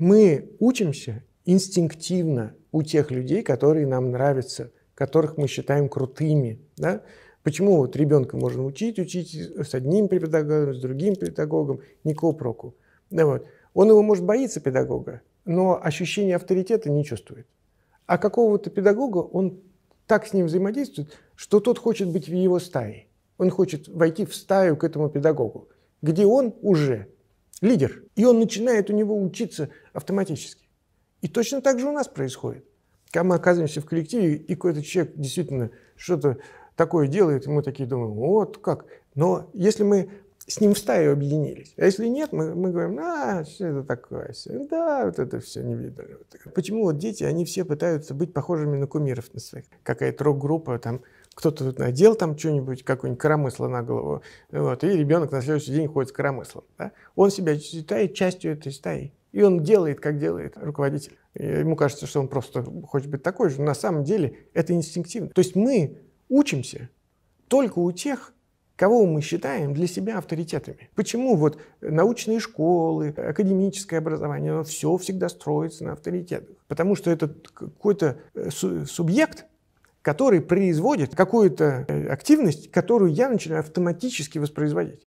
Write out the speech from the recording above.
мы учимся инстинктивно у тех людей, которые нам нравятся, которых мы считаем крутыми. Да? Почему вот ребенка можно учить, учить с одним педагогом, с другим педагогом, никакого проку. Да, вот. Он его, может, боится педагога, но ощущение авторитета не чувствует. А какого-то педагога он так с ним взаимодействует, что тот хочет быть в его стае. Он хочет войти в стаю к этому педагогу, где он уже лидер. И он начинает у него учиться автоматически. И точно так же у нас происходит. Когда мы оказываемся в коллективе, и какой-то человек действительно что-то такое делает, и мы такие думаем, вот как. Но если мы с ним в стае объединились. А если нет, мы, мы говорим, а, что это такое? Да, вот это все не видно. Почему вот дети, они все пытаются быть похожими на кумиров на своих? Какая-то рок-группа там кто-то надел там что-нибудь, какое-нибудь коромысло на голову, вот, и ребенок на следующий день ходит с коромыслом. Да? Он себя считает частью этой стаи. И он делает, как делает руководитель. И ему кажется, что он просто хочет быть такой же. Но на самом деле это инстинктивно. То есть мы учимся только у тех, кого мы считаем для себя авторитетами. Почему вот научные школы, академическое образование, оно все всегда строится на авторитетах? Потому что это какой-то э, субъект, который производит какую-то э, активность, которую я начинаю автоматически воспроизводить.